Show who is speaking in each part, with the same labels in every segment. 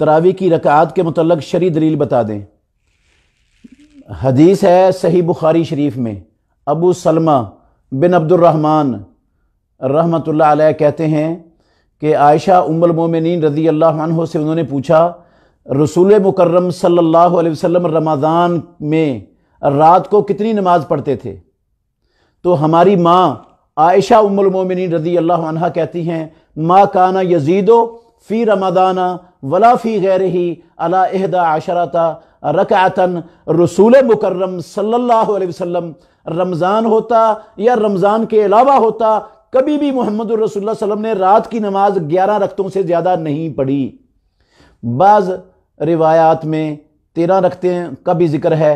Speaker 1: तरावी की रकात के मतलब शरी दलील बता दें हदीस है सही बुखारी शरीफ में अबू सलमा बिन अब्दुलरहमान रहमत ला कहते हैं कि आयशा उमल मोमिन रज़ी अल्लाह से उन्होंने पूछा रसूल मुकर्रम सल्ला वसम रमादान रमज़ान में रात को कितनी नमाज पढ़ते थे तो हमारी माँ आयशा उमल मोमिन रज़ी अल्लाह कहती हैं माँ काना यजीदो फ़ी रमादाना वलाफ़ी गैर ही अलादा आशरता रकातन रसूल मुकर्रम सल्लल्लाहु अलैहि वसल्लम रमज़ान होता या रमज़ान के अलावा होता कभी भी मोहम्मद वसल्लम ने रात की नमाज ग्यारह रक्तों से ज़्यादा नहीं पढ़ी बाज़ रिवायात में तेरह रकतें का भी जिक्र है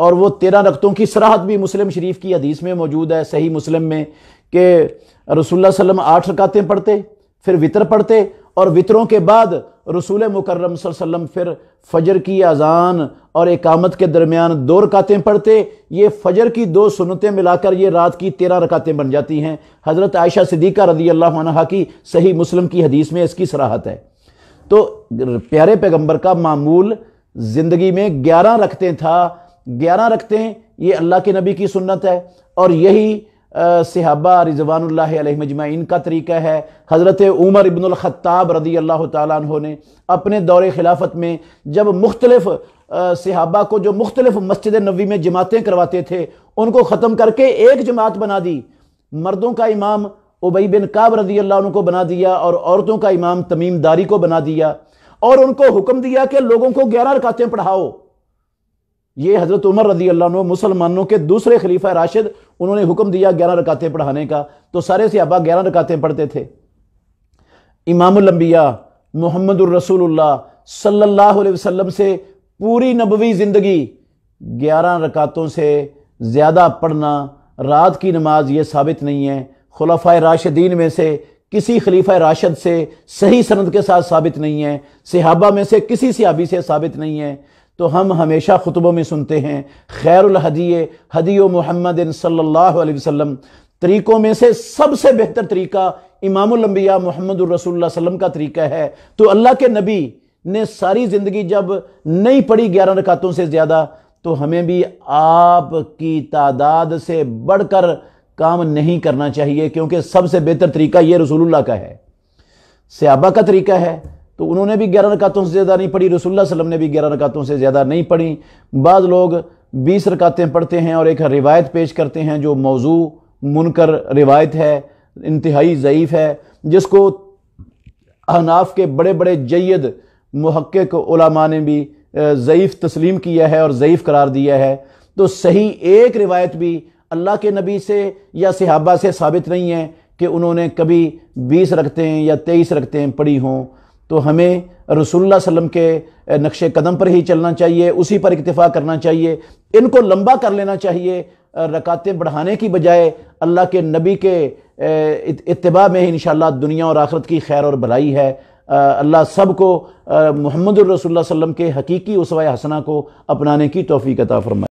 Speaker 1: और वह तेरह रखतों की सराहत भी मुस्लिम शरीफ की हदीस में मौजूद है सही मुस्लिम में कि रसुल्ला आठ रकातें पढ़ते फिर वितर पढ़ते और वितरों के बाद रसूल मुकर्रम सल्लम फिर फजर की अजान और एकामत के दरमियान दो रकातें पढ़ते ये फजर की दो सुनतें मिलाकर ये रात की तेरह रकातें बन जाती हैं हज़रत आयशा सिद्दीक़ा रदी अल्लाह की सही मुस्लिम की हदीस में इसकी सराहत है तो प्यारे पैगम्बर का मामूल ज़िंदगी में ग्यारह रखते था ग्यारह रखते हैं ये अल्लाह के नबी की सुन्नत है और यही सहाबा रिजवान मजमाइन का तरीका है हज़रत उमर इबनख़ाब रदी अल्लाह तु ने अपने दौर खिलाफत में जब मुख्तलफ़ सिहबा को जो मुख्तलिफ मस्जिद नबी में जमातें करवाते थे उनको ख़त्म करके एक जमात बना दी मर्दों का इमाम उबई बिन काब रदी अल्लाह को बना दिया और औरतों का इमाम तमीम दारी को बना दिया और उनको हुक्म दिया कि लोगों को ग्यारह रकातें पढ़ाओ ये हज़रत उमर रजी अल्लाह मुसलमानों के दूसरे खलीफा राशिद उन्होंने हुक्म दिया ग्यारह रकातें पढ़ाने का तो सारे सियाबा ग्यारह रकातें पढ़ते थे इमामबिया मोहम्मद रसूलुल्लाह सल्लल्लाहु अलैहि वसल्लम से पूरी नबवी ज़िंदगी ग्यारह रकातों से ज़्यादा पढ़ना रात की नमाज ये साबित नहीं है खुलाफा राशिदीन में से किसी खलीफा राशद से सही सनद के साथ साबित नहीं है सिहाबा में से किसी सियाबी से साबित नहीं है तो हम हमेशा खुतबों में सुनते हैं खैरहदिय हदी मोहम्मद सल्ला वसम तरीक़ों में से सबसे बेहतर तरीका इमामबिया मोहम्मद रसोल्ला का तरीका है तो अल्लाह के नबी ने सारी ज़िंदगी जब नहीं पढ़ी ग्यारह रकातों से ज़्यादा तो हमें भी आपकी तादाद से बढ़कर काम नहीं करना चाहिए क्योंकि सबसे बेहतर तरीका ये रसूलुल्लाह का है सयाबा का तरीका है तो उन्होंने भी ग्यारह रकातों से ज़्यादा नहीं पढ़ी रसुल्ला वसलम ने भी ग्यारह रकातों से ज़्यादा नहीं पढ़ी बाद लोग बीस रकातें पढ़ते हैं और एक रिवायत पेश करते हैं जो मौजू मुनकर रिवायत है इंतहाई ज़यीफ़ है जिसको अहनाफ के बड़े बड़े जैद महक्क ने भी ज़यीफ़ तस्लीम किया है और ज़यीफ़ करार दिया है तो सही एक रिवायत भी अल्लाह के नबी से या सहाबा से साबित नहीं है कि उन्होंने कभी बीस रखते हैं या तेईस रखते हैं पढ़ी हों तो हमें रसूलुल्लाह सल्लम के नक्श कदम पर ही चलना चाहिए उसी पर इतफ़ा करना चाहिए इनको लंबा कर लेना चाहिए रकातें बढ़ाने की बजाय अल्लाह के नबी के इतबा में ही इन दुनिया और आखरत की खैर और भलाई है अल्लाह सब को मोहम्मद रसोल्ला वसम के हकीकी उसवा हसना को अपनाने की तोफ़ी कता फरमाए